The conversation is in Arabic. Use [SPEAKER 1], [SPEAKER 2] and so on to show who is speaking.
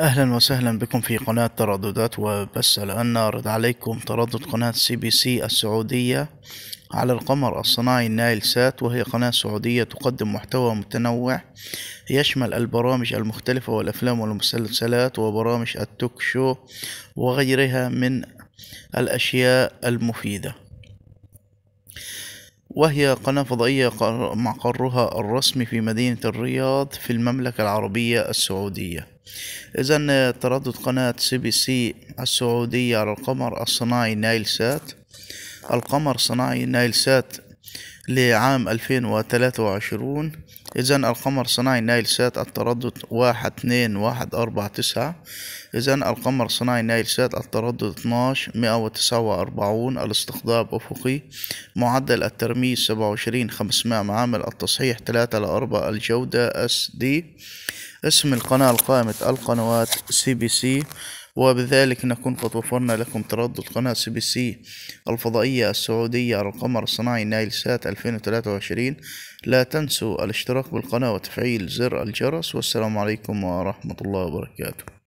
[SPEAKER 1] اهلا وسهلا بكم في قناة ترددات وبس الان نعرض عليكم تردد قناة سي بي سي السعودية على القمر الصناعي النايل سات وهي قناة سعودية تقدم محتوى متنوع يشمل البرامج المختلفة والافلام والمسلسلات وبرامج التوك شو وغيرها من الاشياء المفيدة وهي قناة فضائية مقرها الرسمي في مدينة الرياض في المملكة العربية السعودية اذا آه، تردد قناة سي بي سي السعودية على القمر الصناعي نايل سات القمر صناعي نايل سات لعام 2023 إذا القمر صناعي نايل سات التردد واحد اثنين واحد أربعة تسعة إذا القمر صناعي نايل سات التردد اتناش مئة وتسعة وأربعون الاستقطاب أفقي معدل الترميز سبعة وعشرين خمسمائة معامل التصحيح ثلاثة لأربعة الجودة اس دي اسم القناة القائمة القنوات سي بي سي وبذلك نكون قد وفرنا لكم تردد قناة سي بي سي الفضائية السعودية على القمر الصناعي نايل سات 2023 لا تنسوا الاشتراك بالقناة وتفعيل زر الجرس والسلام عليكم ورحمة الله وبركاته